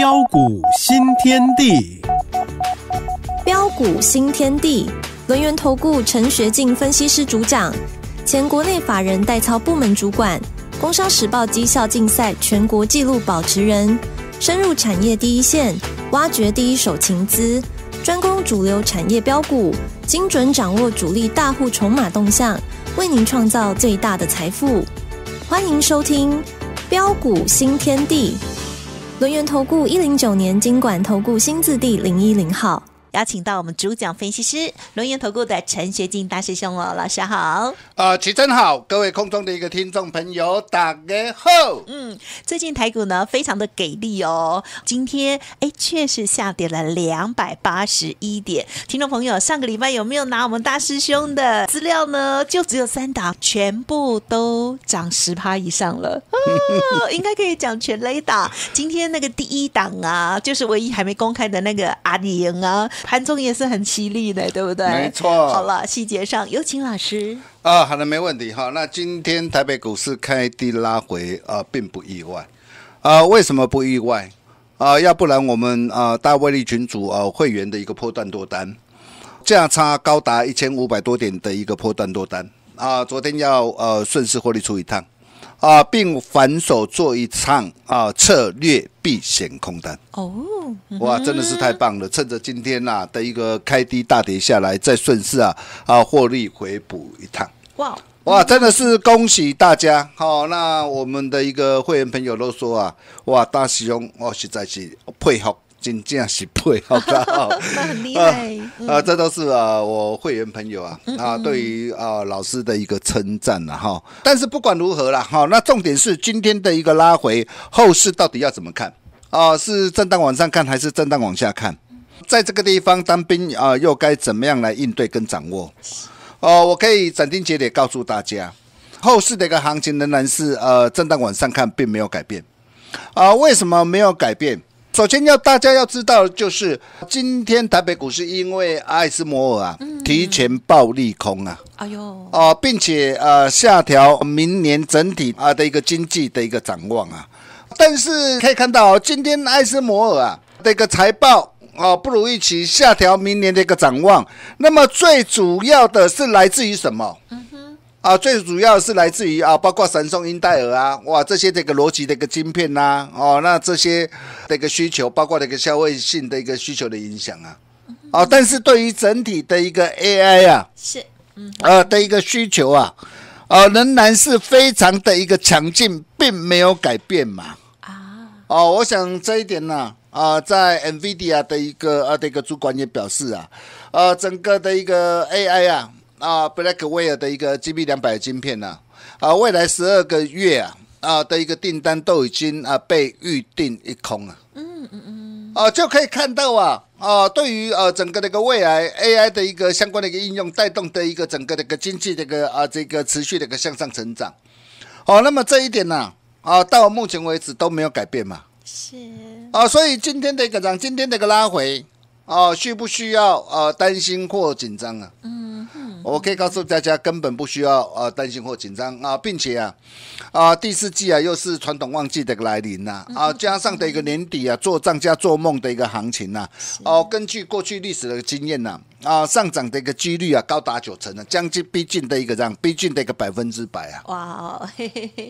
标股新天地，标股新天地，文源投顾陈学进分析师主讲，前国内法人代操部门主管，工商时报绩效竞赛全国纪录保持人，深入产业第一线，挖掘第一手情资，专攻主流产业标股，精准掌握主力大户筹码动向，为您创造最大的财富。欢迎收听标股新天地。轮圆投顾一零九年经管投顾新字第零一零号。邀请到我们主讲分析师龙岩投顾的陈学进大师兄哦，老师好。呃，奇真好，各位空中的一个听众朋友打个好。嗯，最近台股呢非常的给力哦。今天哎确实下跌了两百八十一点。听众朋友，上个礼拜有没有拿我们大师兄的资料呢？就只有三档，全部都涨十趴以上了。哦，应该可以讲全雷打。今天那个第一档啊，就是唯一还没公开的那个阿里云啊。盘中也是很犀利的，对不对？没错。好了，细节上有请老师啊。好的，没问题哈。那今天台北股市开低拉回啊，并不意外啊。为什么不意外啊？要不然我们啊，大威力群组啊，会员的一个破断多单，价差高达一千五百多点的一个破断多单啊。昨天要呃顺势获利出一趟。啊，并反手做一场啊，策略避险空单哦，哇，真的是太棒了！趁着今天呐的一个开低大跌下来，再顺势啊啊获利回补一趟，哇哇，真的是恭喜大家！好，那我们的一个会员朋友都说啊，哇，大师兄，我实在是佩服。真讲十配好不好？那很厉害啊！这都是啊，我会员朋友啊啊，对于啊老师的一个称赞了哈！但是不管如何了，哈，那重点是今天的一个拉回，后市到底要怎么看啊？是震荡往上看，还是震荡往下看？在这个地方当兵啊，又该怎么样来应对跟掌握？哦，我可以斩钉截铁告诉大家，后市的一个行情仍然是呃，震荡往上看，并没有改变啊。为什么没有改变？首先要大家要知道的就是，今天台北股市因为艾斯摩尔啊提前爆利空啊，哎呦哦，并且呃下调明年整体啊的一个经济的一个展望啊。但是可以看到，今天艾斯摩尔啊的一个财报啊不如预期，下调明年的一个展望。那么最主要的是来自于什么？啊，最主要是来自于啊，包括神送英戴尔啊，哇，这些这个逻辑的一个晶片呐，哦，那这些的一个需求，包括这个消费性的一个需求的影响啊，啊，但是对于整体的一个 AI 啊，是，嗯，啊的一个需求啊，啊仍然是非常的一个强劲，并没有改变嘛，啊，哦，我想这一点呢，啊，在 NVIDIA 的一个啊这个主管也表示啊，啊，整个的一个 AI 啊。啊，Blackwell 的一个 GB 两百晶片呢，啊，未来十二个月啊，啊的一个订单都已经啊被预定一空了。嗯嗯嗯。啊，就可以看到啊，啊，对于呃整个那个未来 AI 的一个相关的一个应用，带动的一个整个的一个经济的一个啊这个持续的一个向上成长。好，那么这一点呢，啊，到目前为止都没有改变嘛。是。啊，所以今天的一个涨，今天的一个拉回，啊，需不需要啊担心或紧张啊？嗯。我可以告诉大家，根本不需要呃担心或紧张啊，并且啊，啊第四季啊又是传统旺季的来临呐啊，加上的一个年底啊做账加做梦的一个行情呐哦，根据过去历史的经验呐啊上涨的一个几率啊高达九成啊，将近逼近的一个样，逼近的一个百分之百啊哇哦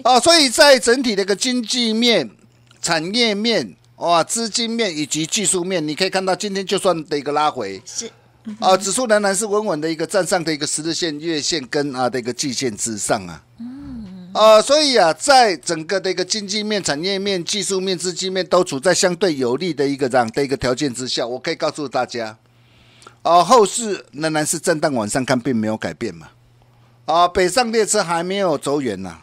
哦，所以在整体的一个经济面、产业面、哇资金面以及技术面，你可以看到今天就算的一个拉回是。啊，指数仍然是稳稳的一个站上的一个十日线、月线跟啊的一个季线之上啊。啊，所以啊，在整个的一个经济面、产业面、技术面资金面都处在相对有利的一个这样的一个条件之下，我可以告诉大家，啊，后市仍然是震荡往上看，并没有改变嘛。啊，北上列车还没有走远呢，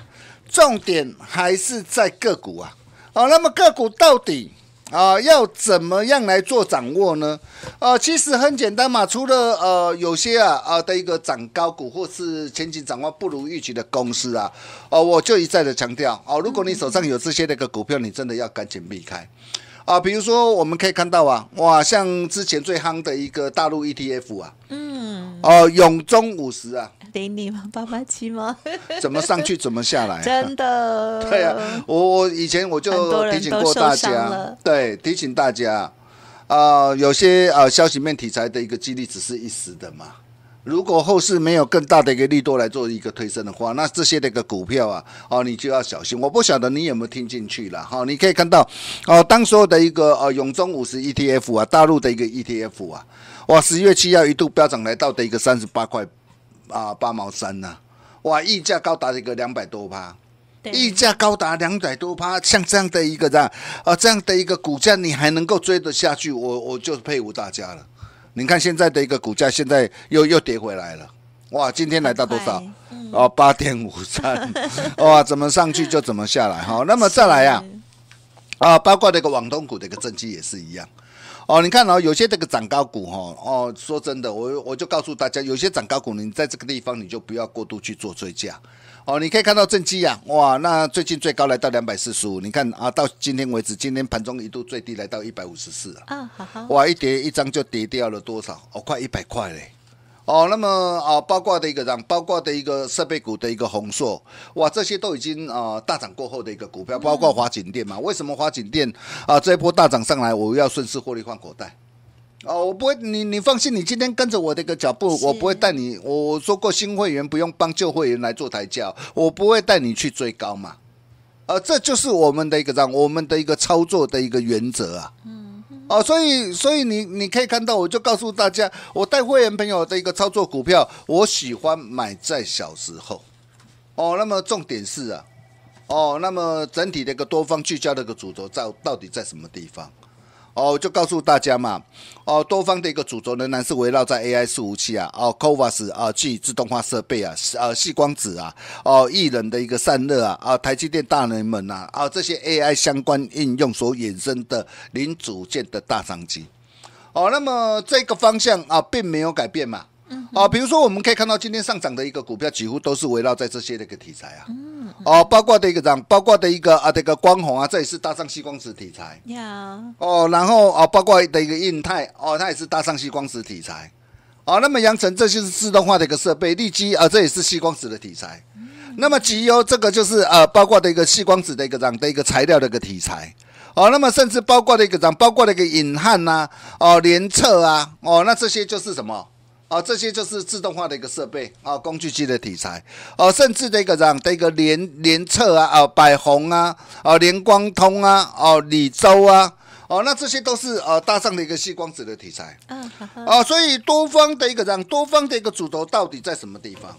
重点还是在个股啊。啊，那么个股到底？啊，要怎么样来做掌握呢？啊，其实很简单嘛，除了呃有些啊啊的一个涨高股，或是前景掌握不如预期的公司啊，啊，我就一再的强调啊，如果你手上有这些那个股票，你真的要赶紧避开啊。比如说我们可以看到啊，哇，像之前最夯的一个大陆 ETF 啊，嗯，哦，永中五十啊。给你吗？八八七吗？怎么上去？怎么下来？真的？对啊，我我以前我就提醒过大家，对，提醒大家啊，有些啊消息面题材的一个激励只是一时的嘛。如果后市没有更大的一个利多来做一个推升的话，那这些的一个股票啊，哦，你就要小心。我不晓得你有没有听进去了哈？你可以看到哦，当有的一个呃永中五十 ETF 啊，大陆的一个 ETF 啊，哇，十一月七号一度飙涨来到的一个三十八块。啊，八毛三呐，哇，溢价高达一个两百多趴，溢价高达两百多趴，像这样的一个这样啊这样的一个股价，你还能够追得下去，我我就佩服大家了。你看现在的一个股价，现在又又跌回来了，哇，今天来到多少？哦，八点五三，哇，怎么上去就怎么下来，哈，那么再来呀。啊，包括那个网通股的一个正绩也是一样哦。你看哦，有些这个涨高股哈哦，说真的，我我就告诉大家，有些涨高股你在这个地方你就不要过度去做追加哦。你可以看到正绩呀，哇，那最近最高来到两百四十五，你看啊，到今天为止，今天盘中一度最低来到一百五十四啊。嗯，好好。哇，一跌一张就跌掉了多少？哦，快一百块嘞。哦，那么啊，包括的一个，让包括的一个设备股的一个红硕，哇，这些都已经啊大涨过后的一个股票，包括华景电嘛？为什么华景电啊这一波大涨上来，我要顺势获利换口袋？哦，我不会，你你放心，你今天跟着我的一个脚步，我不会带你，我说过新会员不用帮旧会员来做抬轿，我不会带你去追高嘛？呃，这就是我们的一个让我们的一个操作的一个原则啊。哦，所以，所以你你可以看到，我就告诉大家，我带会员朋友的一个操作股票，我喜欢买在小时候。哦，那么重点是啊，哦，那么整体的一个多方聚焦的一个主轴在到底在什么地方？哦，就告诉大家嘛，哦，多方的一个主轴仍然是围绕在 AI 服务器啊，哦，CoVas 啊，去自动化设备啊，呃，细光子啊，哦，异人的一个散热啊，啊，台积电大人们呐，啊，这些 AI 相关应用所衍生的零组件的大商机，哦，那么这个方向啊，并没有改变嘛。哦，比如说我们可以看到今天上涨的一个股票几乎都是围绕在这些的一个题材啊，哦，包括的一个涨，包括的一个啊，这个光红啊，这也是搭上吸光子题材，呀，哦，然后啊，包括的一个印太哦，它也是搭上吸光子题材，哦，那么扬城这就是自动化的一个设备，立基啊，这也是细光子的题材，那么吉优这个就是呃，包括的一个细光子的一个涨的一个材料的一个题材，哦，那么甚至包括的一个涨，包括的一个引汉呐，哦，联测啊，哦，那这些就是什么？啊，这些就是自动化的一个设备啊，工具机的题材啊，甚至这个这的一个联联测啊，啊，百宏啊，啊，联光通啊，哦，李周啊，哦，那这些都是呃搭上的一个细光子的题材。嗯，好。啊，所以多方的一个让多方的一个主轴到底在什么地方？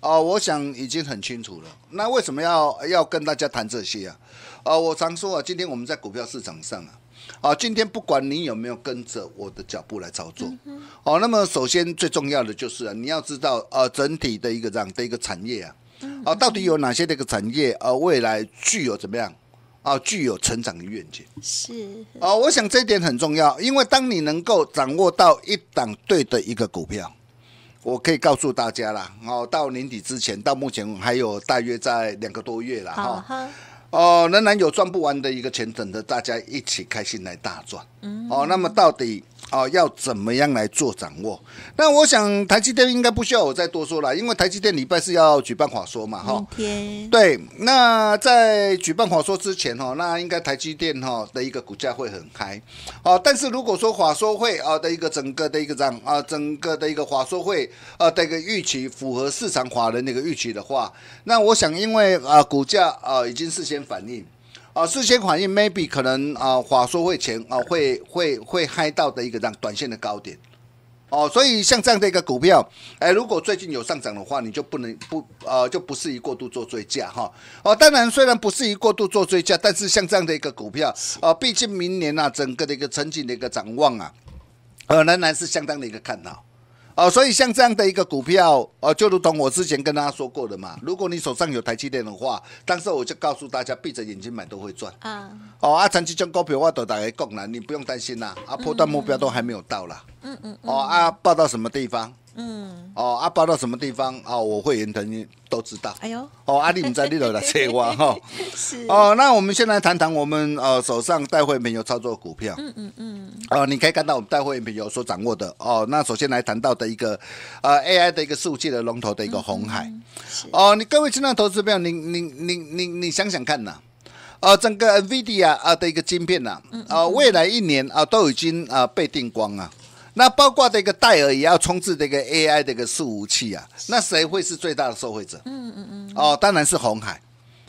啊，我想已经很清楚了。那为什么要要跟大家谈这些啊？啊，我常说啊，今天我们在股票市场上啊。啊，今天不管你有没有跟着我的脚步来操作，哦，那么首先最重要的就是你要知道，呃，整体的一个这样的一个产业啊，啊，到底有哪些的一个产业，呃，未来具有怎么样啊，具有成长的愿景？是啊，我想这一点很重要，因为当你能够掌握到一档对的一个股票，我可以告诉大家啦，哦，到年底之前，到目前还有大约在两个多月了，哈。哦，仍然有赚不完的一个钱等着大家一起开心来大赚，嗯，哦，那么到底啊要怎么样来做掌握？那我想台积电应该不需要我再多说了，因为台积电礼拜是要举办华说嘛，哈，对，那在举办华说之前，哈，那应该台积电哈的一个股价会很嗨，哦，但是如果说华说会啊的一个整个的一个涨啊，整个的一个华说会啊的一个预期符合市场华人那个预期的话，那我想因为啊股价啊已经是先。反应啊，事先反应 maybe 可能啊，话说会前啊，会会会嗨到的一个这样短线的高点哦，所以像这样的一个股票，哎，如果最近有上涨的话，你就不能不呃就不适宜过度做追加哈哦。当然，虽然不适宜过度做追加，但是像这样的一个股票啊，毕竟明年啊，整个的一个成景的一个展望啊，呃仍然是相当的一个看好。哦，所以像这样的一个股票，哦，就如同我之前跟大家说过的嘛，如果你手上有台积电的话，但是我就告诉大家，闭着眼睛买都会赚啊。哦，阿长，期将股票我都大概讲了，你不用担心啦，啊，破段目标都还没有到啦。嗯嗯嗯。哦，啊，报到什么地方？嗯，哦，阿爸到什么地方啊？我会员朋友都知道。哎呦，哦，阿弟你在里头来切划哈。哦，那我们先来谈谈我们呃手上带会员朋友操作股票。嗯嗯嗯。哦，你可以看到我们带会员朋友所掌握的哦。那首先来谈到的一个呃 AI 的一个数据的龙头的一个红海。哦，你各位新浪投资朋友，你你你你你想想看呐，呃，整个 VIA 啊的一个晶片呐，啊，未来一年啊都已经啊被定光啊。那包括这个戴尔也要冲刺这个 AI 一个服器啊，那谁会是最大的受惠者？嗯嗯嗯，哦，当然是红海，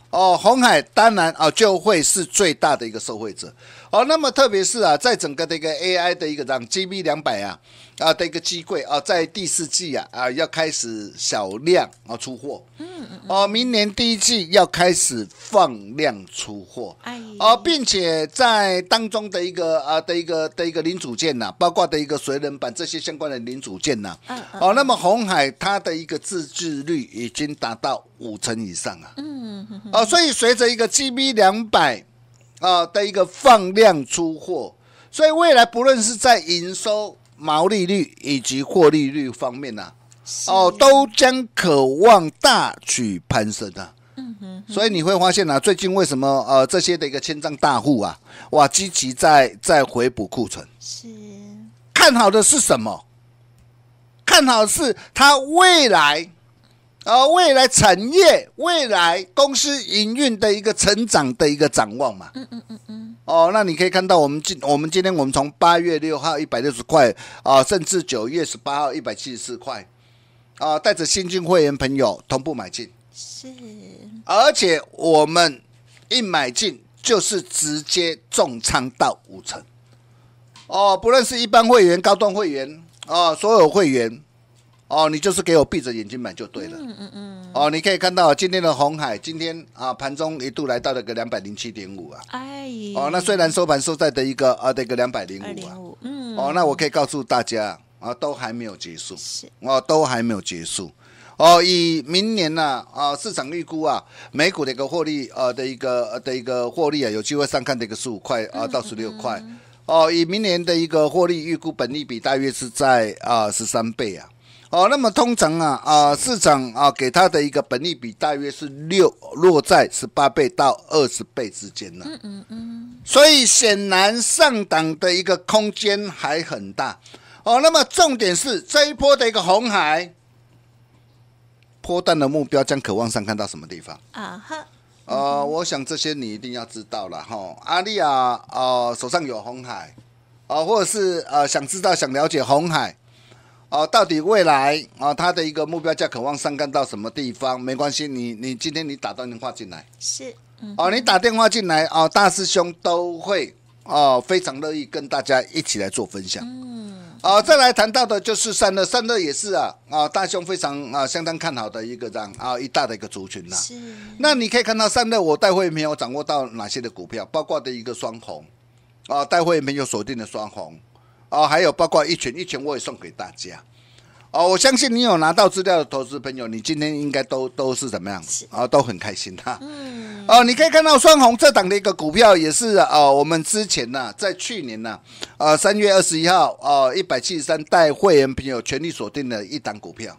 哦，红海当然啊就会是最大的一个受惠者。哦，那么特别是啊，在整个的一个 AI 的一个让 GB 两百啊。啊，的一个机会啊，在第四季啊啊，要开始小量啊出货，嗯嗯，哦，明年第一季要开始放量出货，哎，哦，并且在当中的一个啊的一个的一个零组件呐，包括的一个水冷板这些相关的零组件呐，嗯，哦，那么红海它的一个自制率已经达到五成以上啊，嗯，哦，所以随着一个 GB 两百啊的一个放量出货，所以未来不论是在营收。毛利率以及获利率方面呢？哦，都将渴望大举攀升啊！嗯所以你会发现啊，最近为什么呃这些的一个千张大户啊，哇，积极在在回补库存。是，看好的是什么？看好是他未来，呃，未来产业、未来公司营运的一个成长的一个展望嘛？嗯嗯嗯。哦，那你可以看到我们今我们今天我们从八月六号一百六十块啊，甚至九月十八号一百七十四块啊，带着新进会员朋友同步买进，是，而且我们一买进就是直接重仓到五成，哦，不论是一般会员、高端会员啊，所有会员。哦，你就是给我闭着眼睛买就对了。嗯嗯嗯。哦，你可以看到今天的红海，今天啊盘中一度来到了个两百零七点五啊。哎。哦，那虽然收盘收在的一个啊的一个两百零五啊。嗯。哦，那我可以告诉大家啊，都还没有结束。是。哦，都还没有结束。哦，以明年呢啊，市场预估啊，美股的一个获利呃的一个的一个获利啊，有机会上看的一个十五块啊到十六块。哦，以明年的一个获利预估，本利比大约是在啊十三倍啊。哦，那么通常啊啊，市场啊给它的一个本利比大约是六，落在十八倍到二十倍之间呢。嗯嗯嗯。所以显然上档的一个空间还很大。哦，那么重点是这一波的一个红海波段的目标将渴望上看到什么地方？啊哈。呃，我想这些你一定要知道了哈。阿里啊啊，手上有红海啊，或者是呃，想知道想了解红海。哦，到底未来啊，他的一个目标价渴望上干到什么地方？没关系，你你今天你打电话进来是，哦，你打电话进来哦，大师兄都会哦，非常乐意跟大家一起来做分享。嗯，哦，再来谈到的就是散热，散热也是啊啊，大兄非常啊相当看好的一个样啊，一大的一个族群呐。是。那你可以看到散热，我待会没有掌握到哪些的股票，包括的一个双红啊，大会没有锁定的双红。哦，还有包括一拳一拳，我也送给大家哦。我相信你有拿到资料的投资朋友，你今天应该都都是怎么样啊？都很开心的。嗯。哦，你可以看到双红这档的一个股票，也是啊，我们之前呢，在去年呢，呃，三月二十一号，哦，一百七十三，带会员朋友全力锁定的一档股票。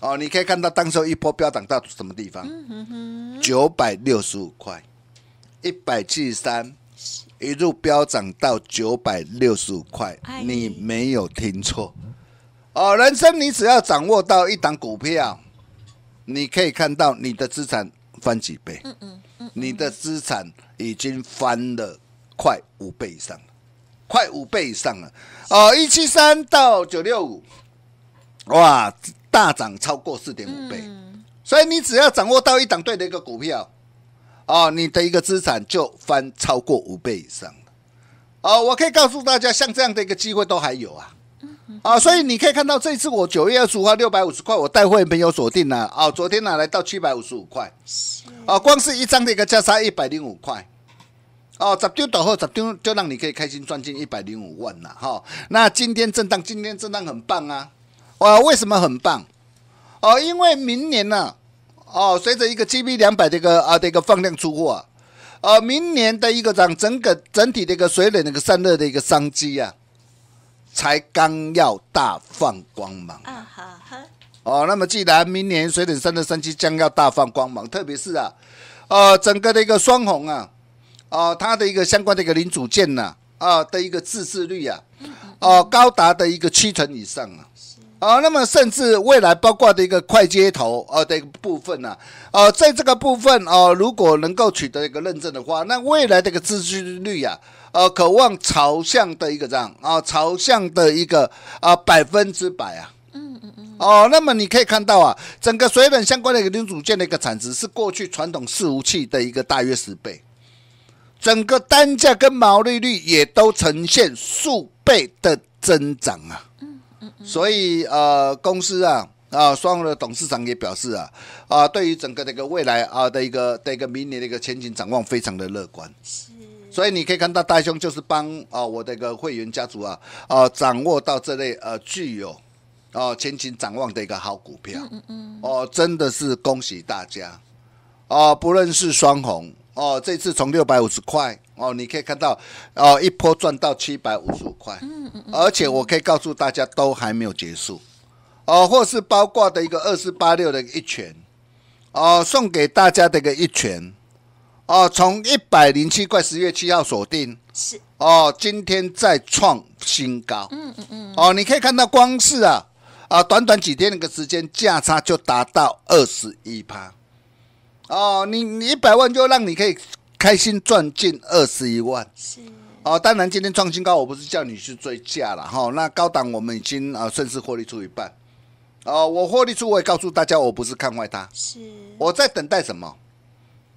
哦，你可以看到当时一波飙涨到什么地方？九百六十五块，一百七十三。一路飙涨到九百六十五块，你没有听错哦。人生你只要掌握到一档股票，你可以看到你的资产翻几倍。嗯嗯嗯，你的资产已经翻了快五倍以上快五倍以上了哦。一七三到九六五，哇，大涨超过四点五倍。嗯，所以你只要掌握到一档对的一个股票。哦，你的一个资产就翻超过五倍以上哦，我可以告诉大家，像这样的一个机会都还有啊，啊，所以你可以看到，这次我九月二十五号六百五十块，我带会员朋友锁定了，啊，昨天拿来到七百五十五块，啊，光是一张的一个加差一百零五块，哦，十丢倒后，十丢就让你可以开心赚进一百零五万了哈，那今天震荡，今天震荡很棒啊，哦，为什么很棒？哦，因为明年呢。哦，随着一个 G B 两百这个啊，这个放量出货，啊，呃，明年的一个让整个整体的一个水冷那个散热的一个商机啊，才刚要大放光芒。啊，好。哦，那么既然明年水冷散热商机将要大放光芒，特别是啊，呃，整个的一个双红啊，啊，它的一个相关的一个零组件呢，啊的一个自制率啊，哦，高达的一个七成以上啊。哦，那么甚至未来包括的一个快接头啊的一个部分呢，啊，在这个部分啊，如果能够取得一个认证的话，那未来的一个自给率呀，呃，渴望朝向的一个这样啊，朝向的一个啊百分之百啊，嗯嗯嗯。哦，那么你可以看到啊，整个水冷相关的一个零组件的一个产值是过去传统伺服器的一个大约十倍，整个单价跟毛利率也都呈现数倍的增长啊。所以呃，公司啊啊，双红的董事长也表示啊啊，对于整个这个未来啊的一个的一个明年的一个前景展望非常的乐观。所以你可以看到大兄就是帮啊我的一个会员家族啊啊掌握到这类呃具有哦前景展望的一个好股票。嗯嗯哦，真的是恭喜大家啊，不论是双红哦，这次从六百五十块。哦，你可以看到，哦，一波赚到七百五十五块，嗯嗯嗯，而且我可以告诉大家，都还没有结束，哦，或是包括的一个二四八六的一拳，哦，送给大家的一个一拳，哦，从一百零七块十月七号锁定，是，哦，今天再创新高，嗯嗯嗯，哦，你可以看到，光是啊啊，短短几天那个时间价差就达到二十一趴，哦，你你一百万就让你可以。开心赚近二十一万，是哦。当然今天创新高，我不是叫你去追价了哈。那高档我们已经啊顺势获利出一半，哦，我获利出我也告诉大家，我不是看坏它，是我在等待什么？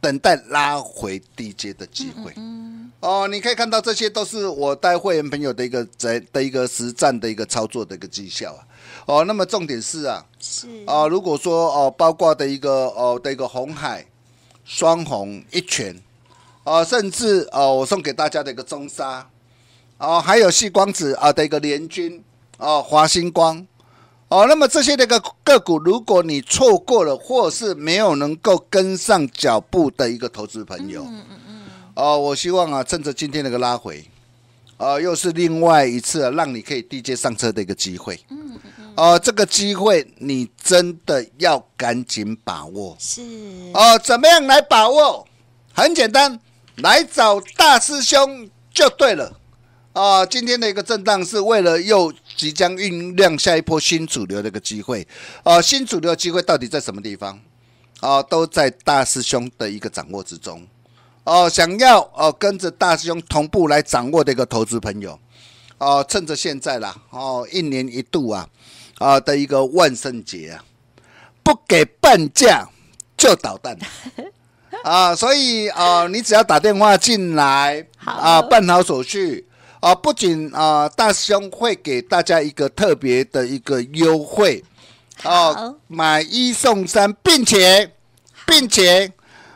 等待拉回低阶的机会。嗯。哦，你可以看到这些都是我带会员朋友的一个在的一个实战的一个操作的一个绩效啊。哦，那么重点是啊，是啊，如果说哦，包括的一个哦的一个红海双红一拳。哦，甚至哦，我送给大家的一个中沙，哦，还有细光子啊的一个联军，哦，华星光，哦，那么这些那个个股，如果你错过了或是没有能够跟上脚步的一个投资朋友，嗯嗯嗯，哦，我希望啊，趁着今天那个拉回，啊，又是另外一次让你可以递阶上车的一个机会，嗯哦，这个机会你真的要赶紧把握，是，哦，怎么样来把握？很简单。来找大师兄就对了，啊，今天的一个震荡是为了又即将酝酿下一波新主流的一个机会，哦，新主流的机会到底在什么地方？哦，都在大师兄的一个掌握之中，哦，想要哦跟着大师兄同步来掌握的一个投资朋友，哦，趁着现在啦，哦，一年一度啊啊的一个万圣节啊，不给半价就捣蛋。啊，所以呃，你只要打电话进来啊，办好手续啊，不仅啊，大兄会给大家一个特别的一个优惠哦，买一送三，并且并且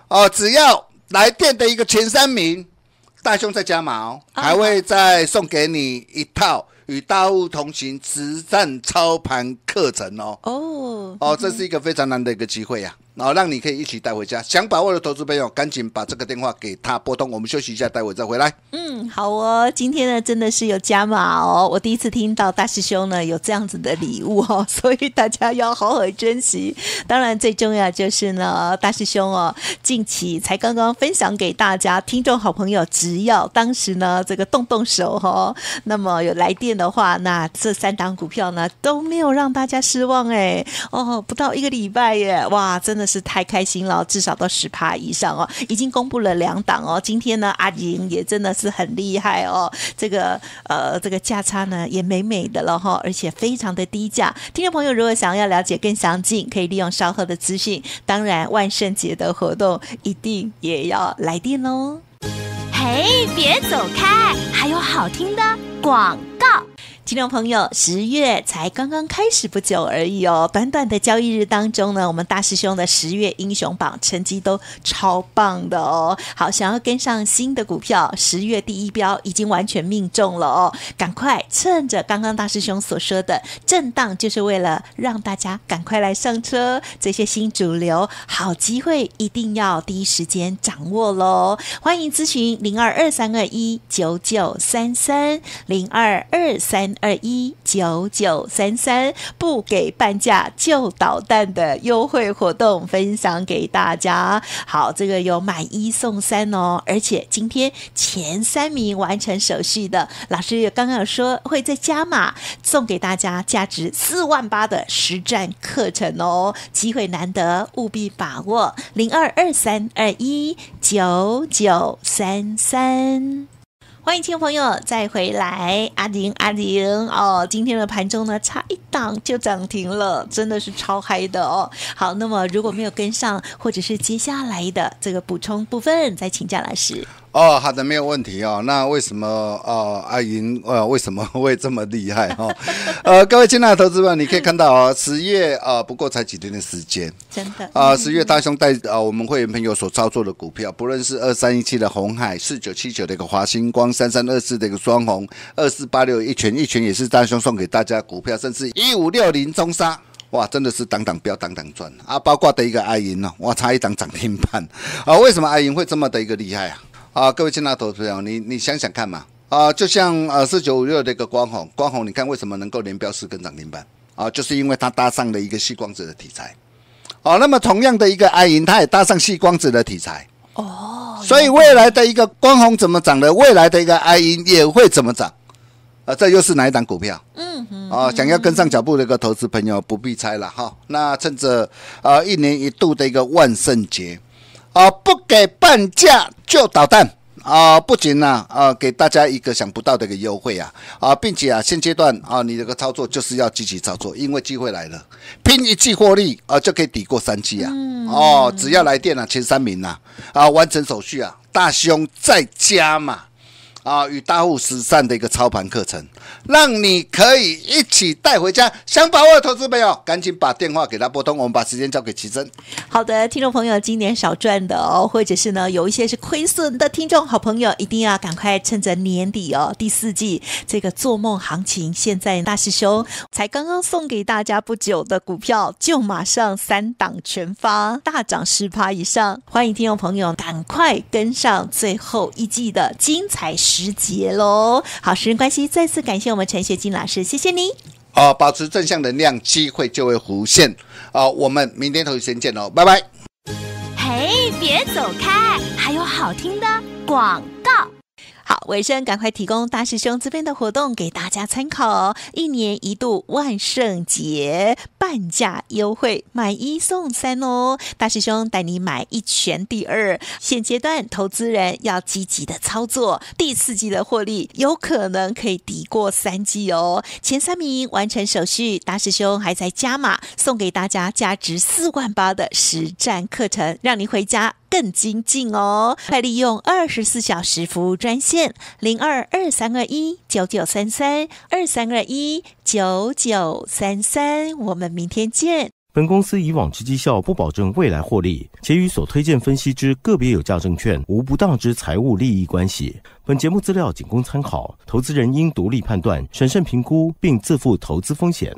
哦，只要来电的一个前三名，大兄再加码，哦，还会再送给你一套《与大物同行实战操盘课程》哦哦，哦，这是一个非常难的一个机会呀。然后让你可以一起带回家，想把握的投资朋友，赶紧把这个电话给他拨通。我们休息一下，待会再回来。嗯，好哦，今天呢真的是有加码哦，我第一次听到大师兄呢有这样子的礼物哦，所以大家要好好珍惜。当然最重要就是呢，大师兄哦，近期才刚刚分享给大家听众好朋友，只要当时呢这个动动手哦，那么有来电的话，那这三档股票呢都没有让大家失望哎，哦，不到一个礼拜耶，哇，真的。真的是太开心了，至少到十趴以上哦！已经公布了两档哦，今天呢，阿莹也真的是很厉害哦，这个呃，这个价差呢也美美的了哈，而且非常的低价。听众朋友如果想要了解更详尽，可以利用稍后的资讯。当然，万圣节的活动一定也要来电哦。嘿，别走开，还有好听的广。听众朋友，十月才刚刚开始不久而已哦，短短的交易日当中呢，我们大师兄的十月英雄榜成绩都超棒的哦。好，想要跟上新的股票，十月第一标已经完全命中了哦。赶快趁着刚刚大师兄所说的震荡，就是为了让大家赶快来上车这些新主流好机会，一定要第一时间掌握喽。欢迎咨询零二二三二一九九三三零二二三。二一九九三三，不给半价就导弹的优惠活动分享给大家。好，这个有买一送三哦，而且今天前三名完成手续的，老师刚刚有说会再加码，送给大家价值四万八的实战课程哦，机会难得，务必把握。零二二三二一九九三三。欢迎亲朋友再回来，阿玲阿玲哦，今天的盘中呢差一档就涨停了，真的是超嗨的哦。好，那么如果没有跟上，或者是接下来的这个补充部分，再请教老师。哦，好的，没有问题哦。那为什么呃阿云呃为什么会这么厉害哈？呃，各位亲爱的投资们，你可以看到啊，十月啊不过才几天的时间，真的啊十月大熊带啊我们会员朋友所操作的股票，不论是二三一七的红海，四九七九的一个华星光。三三二四的一个双红，二四八六一拳一拳也是大兄送给大家股票，甚至一五六零中沙，哇，真的是档档标档档赚啊！包括的一个爱银哦，哇，差一档涨停板啊！为什么爱银会这么的一个厉害啊？啊，各位进大投资友，你你想想看嘛啊，就像呃四九五六的一个光红，光红，你看为什么能够连标四根涨停板啊？就是因为它搭上了一个细光子的题材，啊，那么同样的一个爱银，它也搭上细光子的题材哦。所以未来的一个光红怎么涨的，未来的一个爱因也会怎么涨，啊，这又是哪一档股票？嗯，啊，想要跟上脚步的一个投资朋友不必猜了哈。那趁着啊一年一度的一个万圣节，啊，不给半价就捣蛋。啊，不仅呢，啊，给大家一个想不到的一个优惠啊，啊，并且啊，现阶段啊，你这个操作就是要积极操作，因为机会来了，拼一季获利啊，就可以抵过三季啊，哦，只要来电啊，前三名呐，啊，完成手续啊，大兄再加嘛。啊，与大户实战的一个操盘课程，让你可以一起带回家。想把握投资朋友，赶紧把电话给他拨通。我们把时间交给奇珍。好的，听众朋友，今年少赚的哦，或者是呢，有一些是亏损的听众好朋友，一定要赶快趁着年底哦，第四季这个做梦行情，现在大师兄才刚刚送给大家不久的股票，就马上三档全发，大涨十趴以上。欢迎听众朋友赶快跟上最后一季的精彩。时节喽，好，时间关系，再次感谢我们陈学金老师，谢谢你。哦，保持正向能量，机会就会浮现。哦，我们明天同一时间见喽，拜拜。嘿，别走开，还有好听的广告。尾声，赶快提供大师兄这边的活动给大家参考哦！一年一度万圣节半价优惠，买一送三哦！大师兄带你买一全第二，现阶段投资人要积极的操作，第四季的获利有可能可以抵过三季哦！前三名完成手续，大师兄还在加码，送给大家价值四万八的实战课程，让你回家。更精进哦！快利用二十四小时服务专线零二二三二一九九三三二三二一九九三三，我们明天见。本公司以往之绩效不保证未来获利，且与所推荐分析之个别有价证券无不当之财务利益关系。本节目资料仅供参考，投资人应独立判断、审慎评估，并自负投资风险。